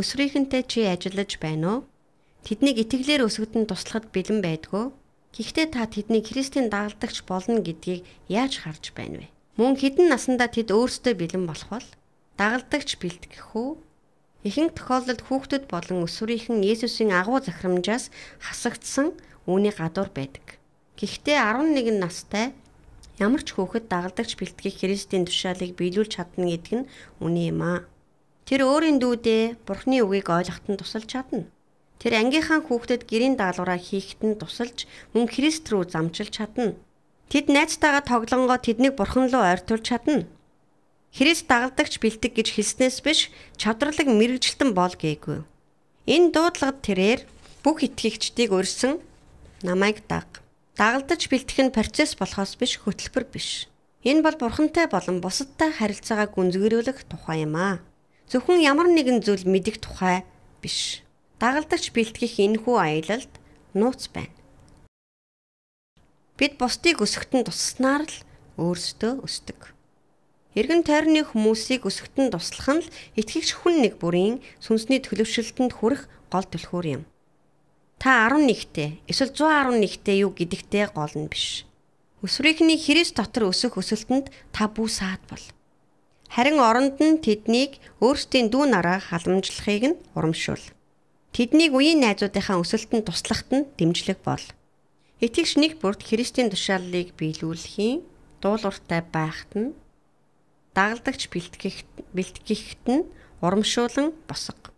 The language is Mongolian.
Өсврийнхэнтэй чи ажиллаж байна уу? Тэднийг итгэлээр өсгөдөн туслахад бэлэн байдгүй. Гэхдээ та тэднийг Христийн дагалдагч болно гэдгийг яаж харж байна вэ? Мөн хідэн насандаа тэд өөрсдөө бэлэн болох бол дагалдагч бэлтгэх үү? Ихэнх тохиолдолд хүүхдүүд болон өсврийнхэн Есүсийн агуу захирамжаас хасагдсан үүний гадуур байдаг. Гэхдээ 11 настай ямар ч хүүхэд дагалдагч бэлтгэх Христийн тушаалыг биелүүлж чадна гэдг нь үний юм аа. Тэр өөрийн дүүдээ Бурхны үгийг ойлгохт нь тусалж чадна. Тэр ангийнхаа хүүхдэд гэрийн даалгавраа хийхэд нь тусалж мөн Христ рүү замчилж чадна. Тэд найзтайгаа тоглонгоо тэднийг Бурхан руу ойртуулж чадна. Христ дагалдагч бэлтэг гэж хэлснээс биш чадварлаг мэрэгжилтэн бол гээгүй. Энэ дуудлагад тэрээр бүх итгэгчдийг урьсан намайг даг. Дагалдаж бэлтгэх нь процесс болохоос биш хөтөлбөр биш. Энэ бол бурхантай болон бусадтай харилцаагаа гүнзгийрүүлэх тухай юм аа. Зөвхөн ямар нэгэн зүйл мэдэх тухай биш. Дагалдагч бэлтгэх энэхүү аялалд нууц байна. Бид бусдыг өсгөхтөн туснаар л өөрсдөө өсдөг. Иргэн тойрны хүмүүсийг өсгөхтөн туслах нь л итгэгч хүн нэг бүрийн сүнсний төлөвшөлтөнд хүрэх гол түлхүүр юм. Та 11-т эсвэл 111-т юу гэдэгтээ гол нь биш. Өсврийнхний Христ дотор өсөх өсөлтөнд та бүү саад бол. Харин оронд нь тэднийг өөрсдийн дүү нараа халамжлахыг нь урамшуул. Тэднийг үеийн найзуудынхаа өсөлтөнд туслахт нь дэмжлэг бол. Итгэгч нэг бүрт Христийн тушаалыг биелүүлэхийн дуулууртай байхт нь дагалдагч бэлтгэхт нь урамшуулan босго.